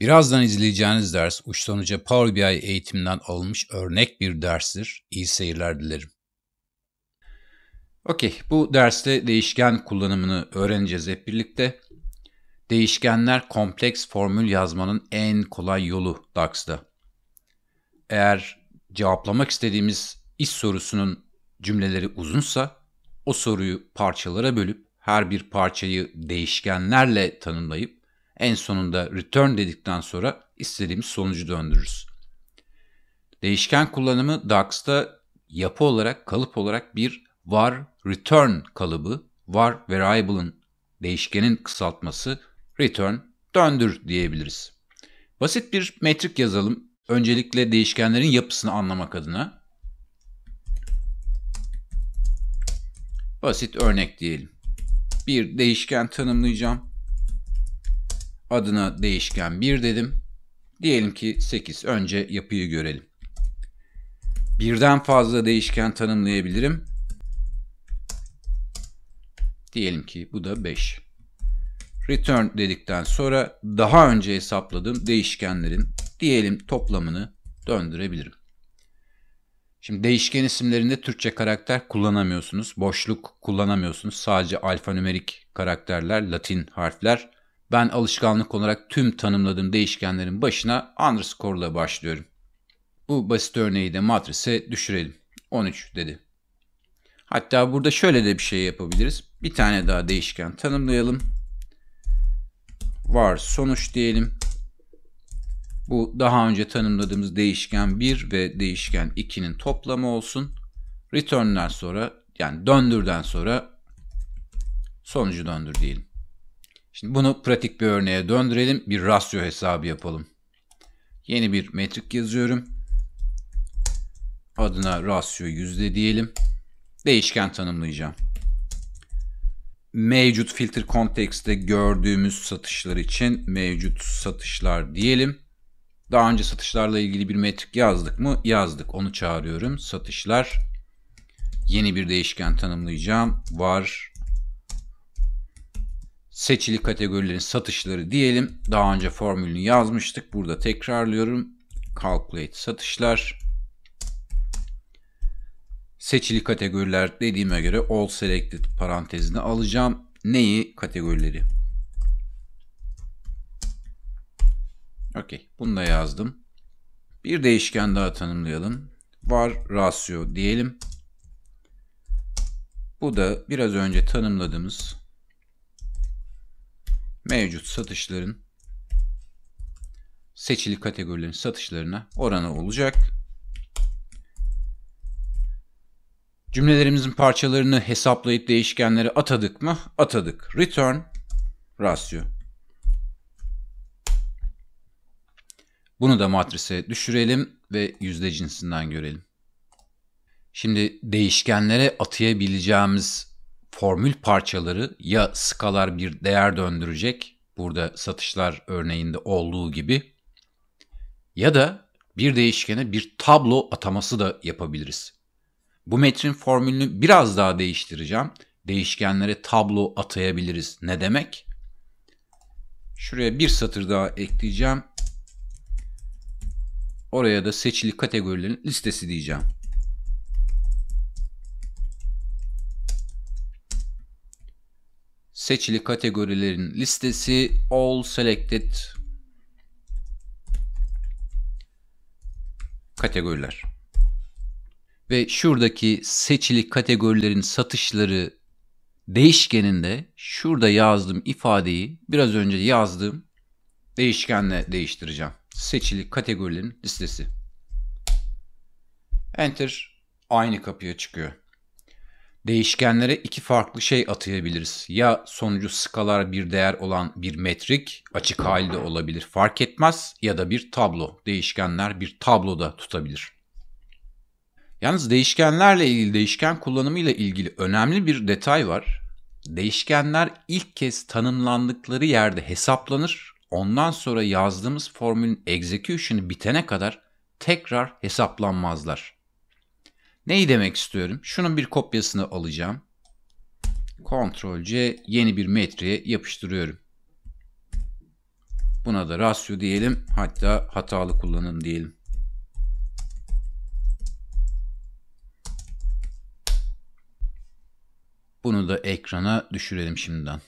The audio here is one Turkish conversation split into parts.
Birazdan izleyeceğiniz ders uçtan uca Power BI eğitiminden alınmış örnek bir derstir. İyi seyirler dilerim. Okey, bu derste değişken kullanımını öğreneceğiz hep birlikte. Değişkenler kompleks formül yazmanın en kolay yolu DAX'da. Eğer cevaplamak istediğimiz iş sorusunun cümleleri uzunsa o soruyu parçalara bölüp her bir parçayı değişkenlerle tanımlayıp en sonunda return dedikten sonra istediğimiz sonucu döndürürüz. Değişken kullanımı DAX'ta yapı olarak, kalıp olarak bir var return kalıbı, var variable'ın değişkenin kısaltması return döndür diyebiliriz. Basit bir metrik yazalım. Öncelikle değişkenlerin yapısını anlamak adına. Basit örnek diyelim. Bir değişken tanımlayacağım adına değişken 1 dedim. Diyelim ki 8. Önce yapıyı görelim. Birden fazla değişken tanımlayabilirim. Diyelim ki bu da 5. Return dedikten sonra daha önce hesapladığım değişkenlerin diyelim toplamını döndürebilirim. Şimdi değişken isimlerinde Türkçe karakter kullanamıyorsunuz. Boşluk kullanamıyorsunuz. Sadece alfanumerik karakterler, latin harfler ben alışkanlık olarak tüm tanımladığım değişkenlerin başına underscore ile başlıyorum. Bu basit örneği de matrise düşürelim. 13 dedi. Hatta burada şöyle de bir şey yapabiliriz. Bir tane daha değişken tanımlayalım. Var sonuç diyelim. Bu daha önce tanımladığımız değişken 1 ve değişken 2'nin toplamı olsun. Return'den sonra yani döndürden sonra sonucu döndür diyelim. Şimdi bunu pratik bir örneğe döndürelim. Bir rasyo hesabı yapalım. Yeni bir metrik yazıyorum. Adına rasyo yüzde diyelim. Değişken tanımlayacağım. Mevcut filter kontekste gördüğümüz satışlar için mevcut satışlar diyelim. Daha önce satışlarla ilgili bir metrik yazdık mı? Yazdık. Onu çağırıyorum. Satışlar. Yeni bir değişken tanımlayacağım. Var seçili kategorilerin satışları diyelim. Daha önce formülünü yazmıştık. Burada tekrarlıyorum. Calculate satışlar. Seçili kategoriler dediğime göre all selected parantezine alacağım. Neyi? Kategorileri. Okey. Bunu da yazdım. Bir değişken daha tanımlayalım. Var ratio diyelim. Bu da biraz önce tanımladığımız mevcut satışların seçili kategorilerin satışlarına oranı olacak. Cümlelerimizin parçalarını hesaplayıp değişkenlere atadık mı? Atadık. Return ratio. Bunu da matrise düşürelim ve yüzde cinsinden görelim. Şimdi değişkenlere atayabileceğimiz formül parçaları ya skalar bir değer döndürecek, burada satışlar örneğinde olduğu gibi ya da bir değişkene bir tablo ataması da yapabiliriz. Bu metrin formülünü biraz daha değiştireceğim. Değişkenlere tablo atayabiliriz. Ne demek? Şuraya bir satır daha ekleyeceğim. Oraya da seçili kategorilerin listesi diyeceğim. seçili kategorilerin listesi all selected kategoriler. Ve şuradaki seçili kategorilerin satışları değişkeninde şurada yazdığım ifadeyi biraz önce yazdığım değişkenle değiştireceğim. Seçili kategorilerin listesi. Enter aynı kapıya çıkıyor. Değişkenlere iki farklı şey atayabiliriz. Ya sonucu skalar bir değer olan bir metrik, açık halde olabilir fark etmez ya da bir tablo. Değişkenler bir tabloda tutabilir. Yalnız değişkenlerle ilgili değişken kullanımıyla ilgili önemli bir detay var. Değişkenler ilk kez tanımlandıkları yerde hesaplanır. Ondan sonra yazdığımız formülün execution'ı bitene kadar tekrar hesaplanmazlar. Neyi demek istiyorum? Şunun bir kopyasını alacağım. Ctrl C yeni bir metreye yapıştırıyorum. Buna da rasyo diyelim. Hatta hatalı kullanım diyelim. Bunu da ekrana düşürelim şimdiden.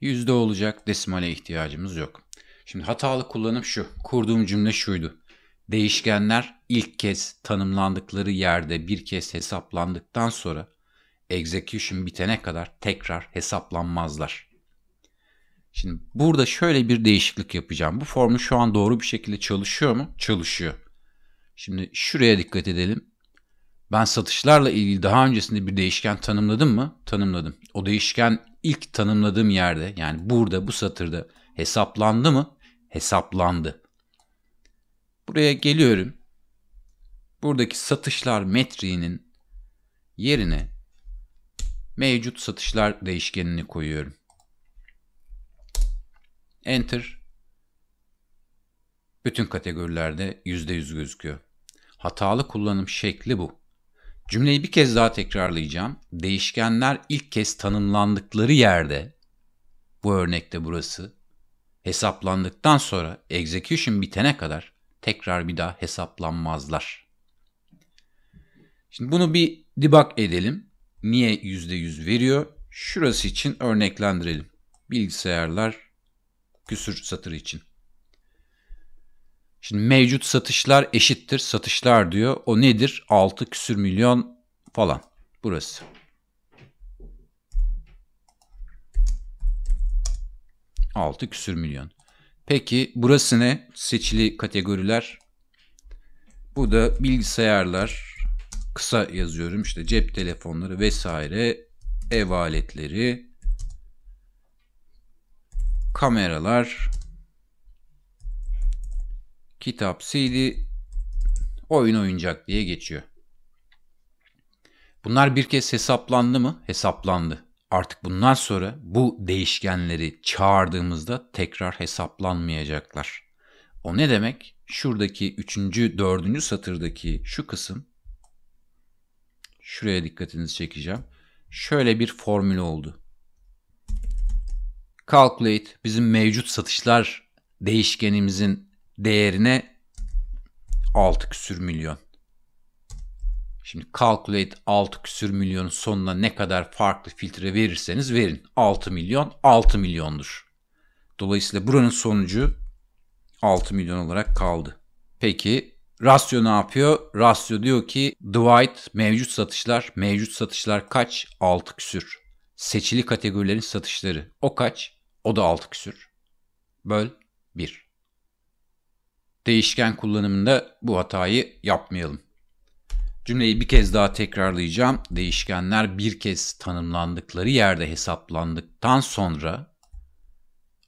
Yüzde olacak desimale ihtiyacımız yok. Şimdi hatalı kullanım şu. Kurduğum cümle şuydu. Değişkenler ilk kez tanımlandıkları yerde bir kez hesaplandıktan sonra execution bitene kadar tekrar hesaplanmazlar. Şimdi burada şöyle bir değişiklik yapacağım. Bu formu şu an doğru bir şekilde çalışıyor mu? Çalışıyor. Şimdi şuraya dikkat edelim. Ben satışlarla ilgili daha öncesinde bir değişken tanımladım mı? Tanımladım. O değişken ilk tanımladığım yerde yani burada bu satırda hesaplandı mı? Hesaplandı. Buraya geliyorum. Buradaki satışlar metriğinin yerine mevcut satışlar değişkenini koyuyorum. Enter. Bütün kategorilerde %100 gözüküyor. Hatalı kullanım şekli bu. Cümleyi bir kez daha tekrarlayacağım. Değişkenler ilk kez tanımlandıkları yerde, bu örnekte burası, hesaplandıktan sonra execution bitene kadar tekrar bir daha hesaplanmazlar. Şimdi bunu bir debug edelim. Niye %100 veriyor? Şurası için örneklendirelim. Bilgisayarlar küsür satır için. Şimdi mevcut satışlar eşittir satışlar diyor. O nedir? 6 küsür milyon falan. Burası. Altı küsür milyon. Peki burası ne? Seçili kategoriler. Bu da bilgisayarlar. Kısa yazıyorum işte cep telefonları vesaire, ev aletleri, kameralar, kitap, CD, oyun oyuncak diye geçiyor. Bunlar bir kez hesaplandı mı? Hesaplandı artık bundan sonra bu değişkenleri çağırdığımızda tekrar hesaplanmayacaklar. O ne demek? Şuradaki 3. 4. satırdaki şu kısım şuraya dikkatinizi çekeceğim. Şöyle bir formül oldu. Calculate bizim mevcut satışlar değişkenimizin değerine 6 küsür milyon. Şimdi calculate 6 küsür milyonun sonuna ne kadar farklı filtre verirseniz verin. 6 milyon 6 milyondur. Dolayısıyla buranın sonucu 6 milyon olarak kaldı. Peki rasyo ne yapıyor? Rasyo diyor ki divide mevcut satışlar. Mevcut satışlar kaç? 6 küsür. Seçili kategorilerin satışları. O kaç? O da 6 küsür. Böl 1. Değişken kullanımında bu hatayı yapmayalım. Cümleyi bir kez daha tekrarlayacağım. Değişkenler bir kez tanımlandıkları yerde hesaplandıktan sonra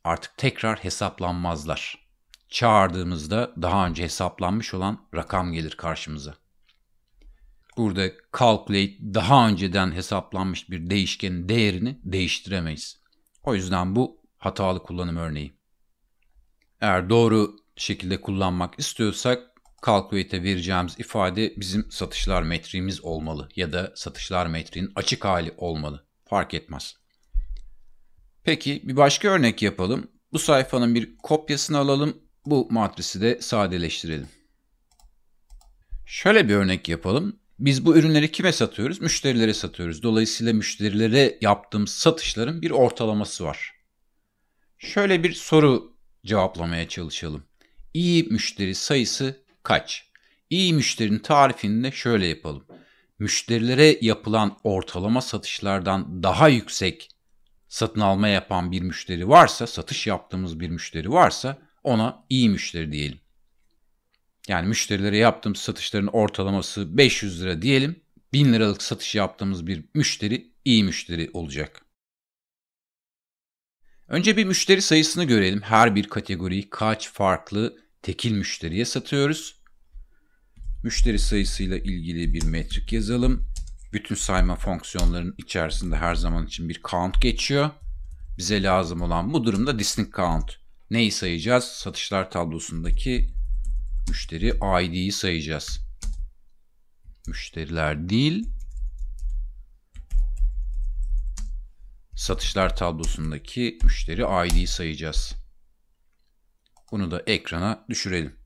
artık tekrar hesaplanmazlar. Çağırdığımızda daha önce hesaplanmış olan rakam gelir karşımıza. Burada calculate daha önceden hesaplanmış bir değişkenin değerini değiştiremeyiz. O yüzden bu hatalı kullanım örneği. Eğer doğru şekilde kullanmak istiyorsak Calculate'e vereceğimiz ifade bizim satışlar metriğimiz olmalı ya da satışlar metriğinin açık hali olmalı. Fark etmez. Peki bir başka örnek yapalım. Bu sayfanın bir kopyasını alalım. Bu matrisi de sadeleştirelim. Şöyle bir örnek yapalım. Biz bu ürünleri kime satıyoruz? Müşterilere satıyoruz. Dolayısıyla müşterilere yaptığımız satışların bir ortalaması var. Şöyle bir soru cevaplamaya çalışalım. İyi müşteri sayısı kaç? İyi müşterinin tarifini de şöyle yapalım. Müşterilere yapılan ortalama satışlardan daha yüksek satın alma yapan bir müşteri varsa, satış yaptığımız bir müşteri varsa ona iyi müşteri diyelim. Yani müşterilere yaptığımız satışların ortalaması 500 lira diyelim. 1000 liralık satış yaptığımız bir müşteri iyi müşteri olacak. Önce bir müşteri sayısını görelim. Her bir kategoriyi kaç farklı tekil müşteriye satıyoruz? Müşteri sayısıyla ilgili bir metrik yazalım. Bütün sayma fonksiyonlarının içerisinde her zaman için bir count geçiyor. Bize lazım olan bu durumda distinct count. Neyi sayacağız? Satışlar tablosundaki müşteri ID'yi sayacağız. Müşteriler değil. Satışlar tablosundaki müşteri ID'yi sayacağız. Bunu da ekrana düşürelim.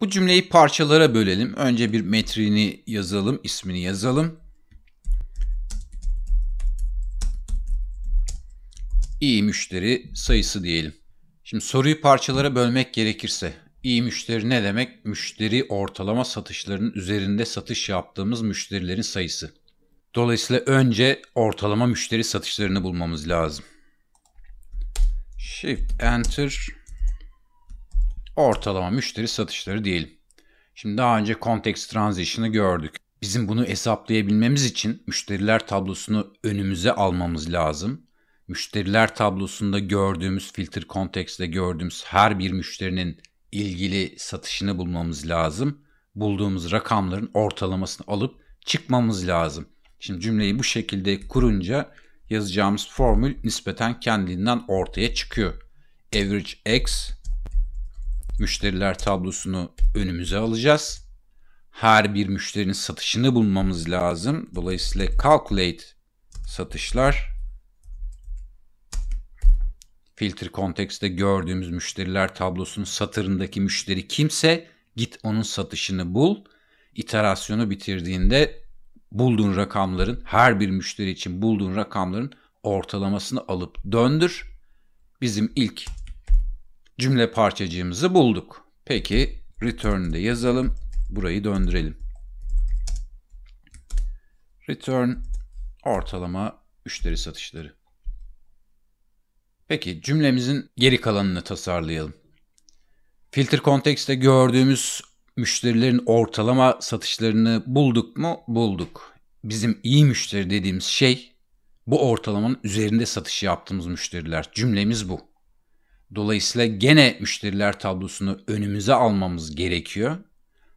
Bu cümleyi parçalara bölelim. Önce bir metrini yazalım, ismini yazalım. İyi müşteri sayısı diyelim. Şimdi soruyu parçalara bölmek gerekirse iyi müşteri ne demek? Müşteri ortalama satışlarının üzerinde satış yaptığımız müşterilerin sayısı. Dolayısıyla önce ortalama müşteri satışlarını bulmamız lazım. Shift Enter ortalama müşteri satışları diyelim. Şimdi daha önce Context Transition'ı gördük. Bizim bunu hesaplayabilmemiz için müşteriler tablosunu önümüze almamız lazım. Müşteriler tablosunda gördüğümüz filter kontekste gördüğümüz her bir müşterinin ilgili satışını bulmamız lazım. Bulduğumuz rakamların ortalamasını alıp çıkmamız lazım. Şimdi cümleyi bu şekilde kurunca yazacağımız formül nispeten kendiliğinden ortaya çıkıyor. Average X müşteriler tablosunu önümüze alacağız. Her bir müşterinin satışını bulmamız lazım. Dolayısıyla calculate satışlar filter kontekste gördüğümüz müşteriler tablosunun satırındaki müşteri kimse git onun satışını bul. İterasyonu bitirdiğinde bulduğun rakamların her bir müşteri için bulduğun rakamların ortalamasını alıp döndür. Bizim ilk cümle parçacığımızı bulduk. Peki return'de yazalım. Burayı döndürelim. Return ortalama müşteri satışları. Peki cümlemizin geri kalanını tasarlayalım. Filter kontekste gördüğümüz müşterilerin ortalama satışlarını bulduk mu? Bulduk. Bizim iyi müşteri dediğimiz şey bu ortalamanın üzerinde satış yaptığımız müşteriler. Cümlemiz bu. Dolayısıyla gene müşteriler tablosunu önümüze almamız gerekiyor.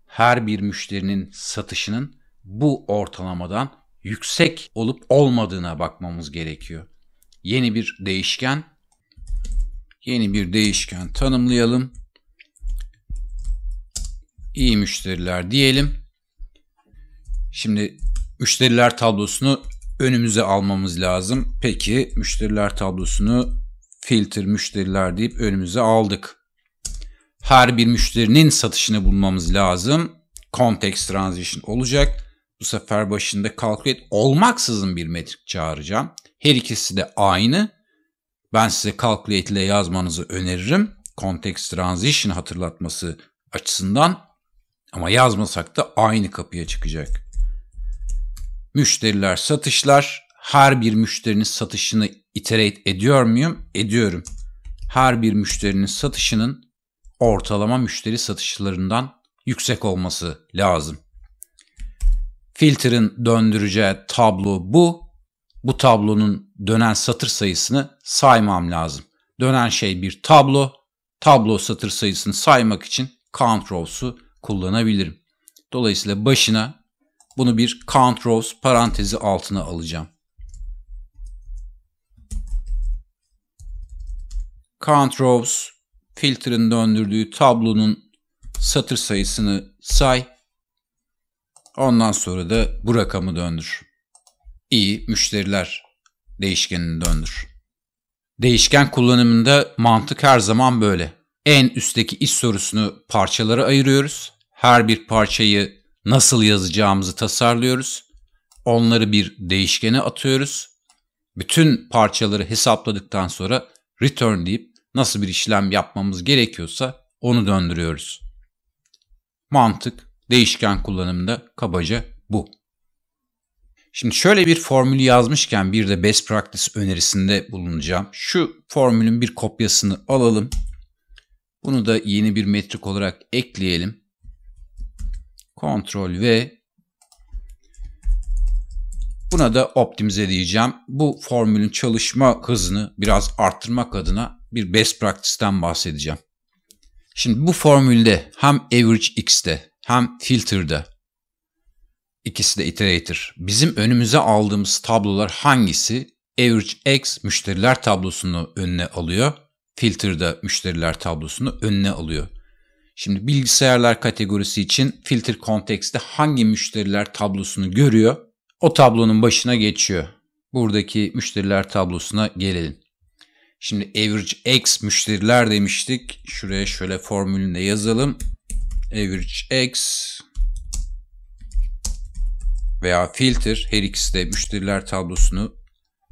Her bir müşterinin satışının bu ortalamadan yüksek olup olmadığına bakmamız gerekiyor. Yeni bir değişken yeni bir değişken tanımlayalım. İyi müşteriler diyelim. Şimdi müşteriler tablosunu önümüze almamız lazım. Peki müşteriler tablosunu filter müşteriler deyip önümüze aldık. Her bir müşterinin satışını bulmamız lazım. Context transition olacak. Bu sefer başında calculate olmaksızın bir metrik çağıracağım. Her ikisi de aynı. Ben size calculate ile yazmanızı öneririm. Context transition hatırlatması açısından. Ama yazmasak da aynı kapıya çıkacak. Müşteriler satışlar her bir müşterinin satışını iterate ediyor muyum? Ediyorum. Her bir müşterinin satışının ortalama müşteri satışlarından yüksek olması lazım. Filter'ın döndüreceği tablo bu. Bu tablonun dönen satır sayısını saymam lazım. Dönen şey bir tablo. Tablo satır sayısını saymak için count rows'u kullanabilirim. Dolayısıyla başına bunu bir count rows parantezi altına alacağım. Count Rows döndürdüğü tablonun satır sayısını say. Ondan sonra da bu rakamı döndür. İyi müşteriler değişkenini döndür. Değişken kullanımında mantık her zaman böyle. En üstteki iş sorusunu parçalara ayırıyoruz. Her bir parçayı nasıl yazacağımızı tasarlıyoruz. Onları bir değişkene atıyoruz. Bütün parçaları hesapladıktan sonra return deyip nasıl bir işlem yapmamız gerekiyorsa onu döndürüyoruz. Mantık değişken kullanımda kabaca bu. Şimdi şöyle bir formülü yazmışken bir de best practice önerisinde bulunacağım. Şu formülün bir kopyasını alalım. Bunu da yeni bir metrik olarak ekleyelim. Ctrl V Buna da optimize diyeceğim. Bu formülün çalışma hızını biraz arttırmak adına bir best practice'ten bahsedeceğim. Şimdi bu formülde hem average x'te hem filter'da ikisi de iterator. Bizim önümüze aldığımız tablolar hangisi? Average x müşteriler tablosunu önüne alıyor. Filter'da müşteriler tablosunu önüne alıyor. Şimdi bilgisayarlar kategorisi için filter kontekste hangi müşteriler tablosunu görüyor? O tablonun başına geçiyor. Buradaki müşteriler tablosuna gelelim. Şimdi average x müşteriler demiştik. Şuraya şöyle formülünde yazalım. Average x veya filter her ikisi de müşteriler tablosunu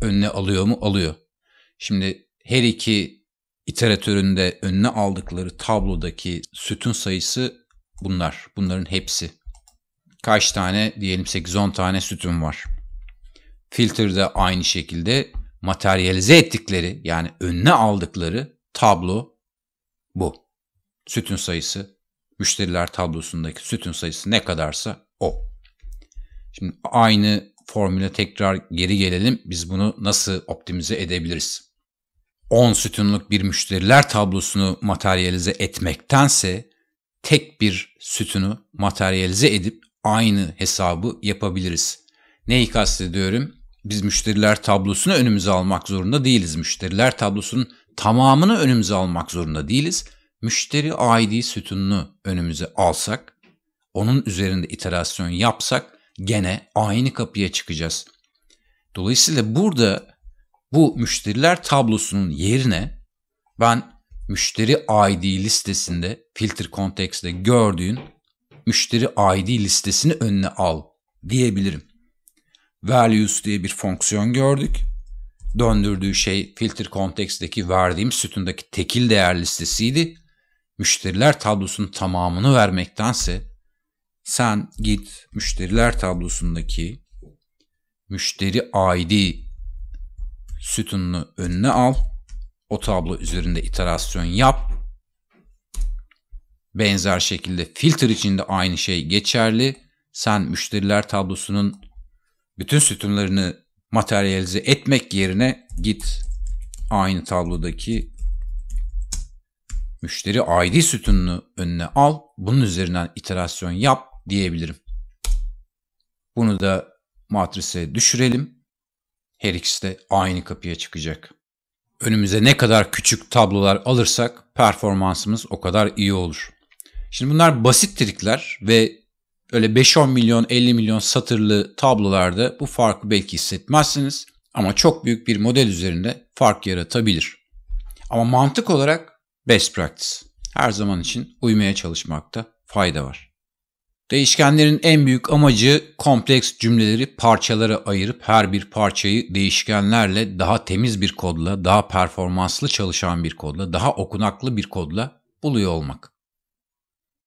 önüne alıyor mu? Alıyor. Şimdi her iki iteratöründe önüne aldıkları tablodaki sütun sayısı bunlar. Bunların hepsi. Kaç tane? Diyelim 8-10 tane sütun var. Filter de aynı şekilde materyalize ettikleri yani önüne aldıkları tablo bu. Sütün sayısı, müşteriler tablosundaki sütün sayısı ne kadarsa o. Şimdi aynı formüle tekrar geri gelelim. Biz bunu nasıl optimize edebiliriz? 10 sütunluk bir müşteriler tablosunu materyalize etmektense tek bir sütunu materyalize edip aynı hesabı yapabiliriz. Neyi kastediyorum? Biz müşteriler tablosunu önümüze almak zorunda değiliz. Müşteriler tablosunun tamamını önümüze almak zorunda değiliz. Müşteri ID sütununu önümüze alsak, onun üzerinde iterasyon yapsak gene aynı kapıya çıkacağız. Dolayısıyla burada bu müşteriler tablosunun yerine ben müşteri ID listesinde filter context'te gördüğün müşteri ID listesini önüne al diyebilirim values diye bir fonksiyon gördük. Döndürdüğü şey filter context'teki verdiğim sütundaki tekil değer listesiydi. Müşteriler tablosunun tamamını vermektense sen git müşteriler tablosundaki müşteri ID sütununu önüne al. O tablo üzerinde iterasyon yap. Benzer şekilde filter içinde aynı şey geçerli. Sen müşteriler tablosunun bütün sütunlarını materyalize etmek yerine git aynı tablodaki müşteri ID sütununu önüne al. Bunun üzerinden iterasyon yap diyebilirim. Bunu da matrise düşürelim. Her ikisi de aynı kapıya çıkacak. Önümüze ne kadar küçük tablolar alırsak performansımız o kadar iyi olur. Şimdi bunlar basit trikler ve öyle 5-10 milyon 50 milyon satırlı tablolarda bu farkı belki hissetmezsiniz ama çok büyük bir model üzerinde fark yaratabilir. Ama mantık olarak best practice her zaman için uymaya çalışmakta fayda var. Değişkenlerin en büyük amacı kompleks cümleleri parçalara ayırıp her bir parçayı değişkenlerle daha temiz bir kodla, daha performanslı çalışan bir kodla, daha okunaklı bir kodla buluyor olmak.